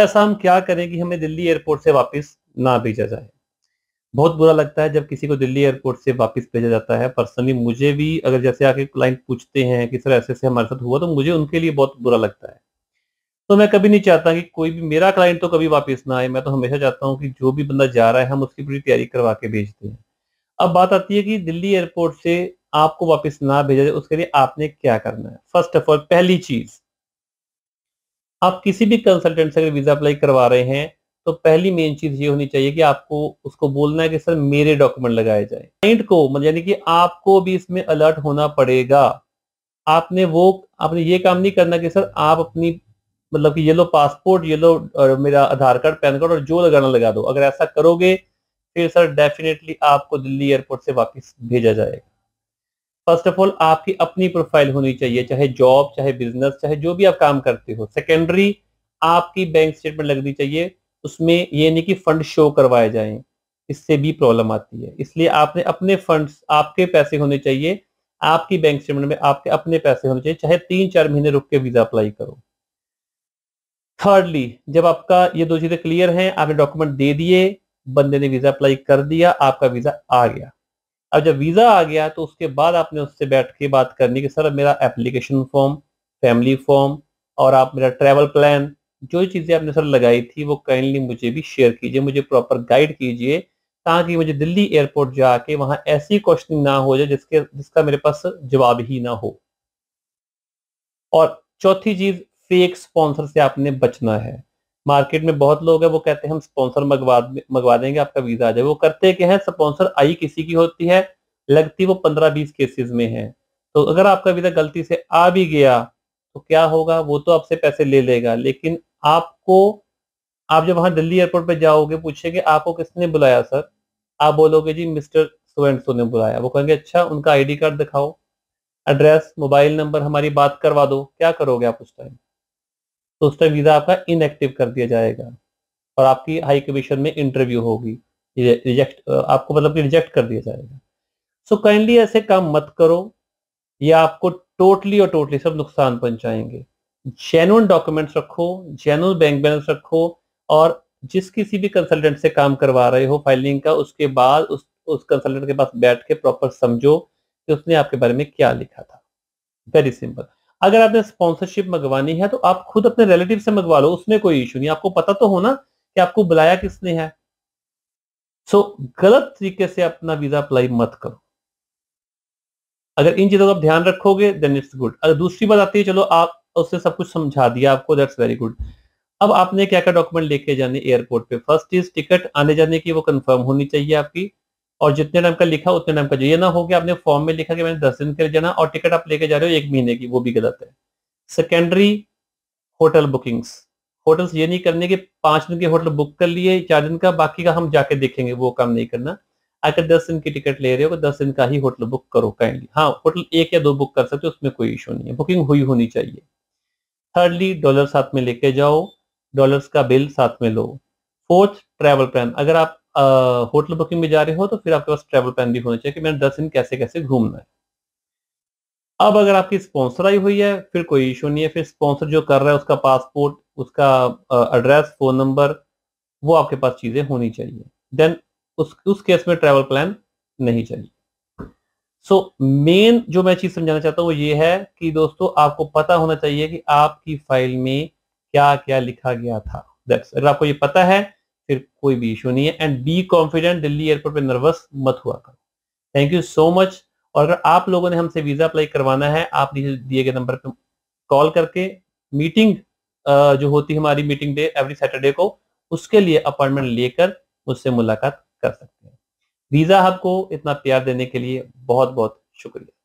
ऐसा हम क्या करें कि हमें दिल्ली एयरपोर्ट से वापस ना भेजा जाए बहुत बुरा लगता है जब किसी को दिल्ली एयरपोर्ट से वापस भेजा जाता है पर्सनली मुझे भी अगर जैसे आके क्लाइंट पूछते हैं कि सर ऐसे ऐसे हमारे साथ हुआ तो मुझे उनके लिए बहुत बुरा लगता है तो मैं कभी नहीं चाहता कि कोई भी मेरा क्लाइंट तो कभी वापस ना आए मैं तो हमेशा चाहता हूँ कि जो भी बंदा जा रहा है हम उसकी पूरी तैयारी करवा के भेजते हैं अब बात आती है कि दिल्ली एयरपोर्ट से आपको वापस ना भेजा जाए उसके लिए आपने क्या करना है फर्स्ट ऑफ ऑल पहली चीज़ आप किसी भी कंसल्टेंट से अगर वीजा अप्लाई करवा रहे हैं तो पहली मेन चीज ये होनी चाहिए कि आपको उसको बोलना है कि सर मेरे डॉक्यूमेंट लगाए जाए क्लाइंट को मतलब यानी कि आपको भी इसमें अलर्ट होना पड़ेगा आपने वो आपने ये काम नहीं करना कि सर आप अपनी मतलब कि ये लो पासपोर्ट ये लो और मेरा आधार कार्ड पैन कार्ड और जो लगाना लगा दो अगर ऐसा करोगे फिर सर डेफिनेटली आपको दिल्ली एयरपोर्ट से वापस भेजा जाएगा फर्स्ट ऑफ ऑल आपकी अपनी प्रोफाइल होनी चाहिए चाहे जॉब चाहे बिजनेस चाहे जो भी आप काम करते हो सेकेंडरी आपकी बैंक स्टेटमेंट लगनी चाहिए उसमें ये नहीं कि फंड शो करवाए जाए इससे भी प्रॉब्लम आती है इसलिए आपने अपने फंड्स आपके पैसे होने चाहिए आपकी बैंक स्टेटमेंट में आपके अपने पैसे होने चाहिए चाहे तीन चार महीने रुक के वीजा अप्लाई करो थर्डली जब आपका ये दो चीजें क्लियर हैं आपने डॉक्यूमेंट दे दिए बंदे ने वीजा अप्लाई कर दिया आपका वीजा आ गया अब जब वीज़ा आ गया तो उसके बाद आपने उससे बैठ के बात करनी कि सर मेरा एप्लीकेशन फॉर्म फैमिली फॉर्म और आप मेरा ट्रैवल प्लान जो चीज़ें आपने सर लगाई थी वो काइंडली मुझे भी शेयर कीजिए मुझे प्रॉपर गाइड कीजिए ताकि मुझे दिल्ली एयरपोर्ट जाके वहाँ ऐसी क्वेश्चनिंग ना हो जाए जिसके जिसका मेरे पास जवाब ही ना हो और चौथी चीज़ फेक स्पॉन्सर से आपने बचना है मार्केट में बहुत लोग हैं वो कहते हैं हम स्पॉन्सर मंगवा मंगवा देंगे आपका वीजा आ जाए वो करते क्या है स्पॉन्सर आई किसी की होती है लगती वो पंद्रह बीस केसेस में है तो अगर आपका वीजा गलती से आ भी गया तो क्या होगा वो तो आपसे पैसे ले लेगा लेकिन आपको आप जब वहां दिल्ली एयरपोर्ट पे जाओगे पूछेंगे आपको किसने बुलाया सर आप बोलोगे जी मिस्टर स्टूडेंट सो ने बुलाया वो कहेंगे अच्छा उनका आईडी कार्ड दिखाओ एड्रेस मोबाइल नंबर हमारी बात करवा दो क्या करोगे आप उस टाइम तो उस वीज़ा आपका इनएक्टिव कर दिया जाएगा और आपकी हाई कमीशन में इंटरव्यू होगी रिजेक्ट आपको मतलब कि रिजेक्ट कर दिया जाएगा सो so, काइंडली ऐसे काम मत करो ये आपको टोटली और टोटली सब नुकसान पहुंचाएंगे जेनुअन डॉक्यूमेंट्स रखो जेनुअन बैंक बैलेंस रखो और जिस किसी भी कंसल्टेंट से काम करवा रहे हो फाइलिंग का उसके बाद उस उस कंसल्टेंट के पास बैठ के प्रॉपर समझो कि उसने आपके बारे में क्या लिखा था वेरी सिंपल अगर आपने स्पॉन्सरशिप मंगवानी है तो आप खुद अपने रिलेटिव से मंगवा लो उसमें कोई इशू नहीं आपको पता तो ना कि आपको बुलाया किसने है सो so, गलत तरीके से अपना वीजा अप्लाई मत करो अगर इन चीजों का ध्यान रखोगे देन इट्स गुड अगर दूसरी बात आती है चलो आप उससे सब कुछ समझा दिया आपको दैट्स वेरी गुड अब आपने क्या क्या डॉक्यूमेंट लेके जाने एयरपोर्ट पे फर्स्ट इज टिकट आने जाने की वो कंफर्म होनी चाहिए आपकी और जितने टाइम का लिखा उतने टाइम का ये ना हो कि आपने फॉर्म में लिखा कि मैंने दस दिन के लिए जाना और टिकट आप लेके जा रहे हो एक महीने की वो भी गलत है सेकेंडरी होटल बुकिंग्स होटल्स ये नहीं करने के पांच दिन के होटल बुक कर लिए चार दिन का बाकी का हम जाके देखेंगे वो काम नहीं करना अगर दस दिन की टिकट ले रहे हो तो दस दिन का ही होटल बुक करो काइंडली हाँ होटल एक या दो बुक कर सकते हो उसमें कोई इशू नहीं है बुकिंग हुई होनी चाहिए थर्डली डॉलर साथ में लेके जाओ डॉलर्स का बिल साथ में लो फोर्थ ट्रैवल प्लान अगर आप होटल बुकिंग में जा रहे हो तो फिर आपके पास ट्रैवल प्लान भी होना चाहिए कि मैंने दस दिन कैसे कैसे घूमना है अब अगर आपकी स्पॉन्सर आई हुई है फिर कोई इशू नहीं है फिर स्पॉन्सर जो कर रहा है उसका पासपोर्ट उसका एड्रेस फोन नंबर वो आपके पास चीजें होनी चाहिए देन उस उस केस में ट्रैवल प्लान नहीं चाहिए सो so, मेन जो मैं चीज समझाना चाहता हूँ वो ये है कि दोस्तों आपको पता होना चाहिए कि आपकी फाइल में क्या क्या लिखा गया था अगर आपको ये पता है फिर कोई भी इशू नहीं है and be confident Delhi airport पे नर्वस मत हुआ करो थैंक यू सो मच और अगर आप लोगों ने हमसे वीजा अप्लाई करवाना है आप दिए गए नंबर पर कॉल करके मीटिंग जो होती है हमारी मीटिंग डे एवरी सैटरडे को उसके लिए अपॉइंटमेंट लेकर मुझसे मुलाकात कर सकते हैं वीजा हब को इतना प्यार देने के लिए बहुत बहुत शुक्रिया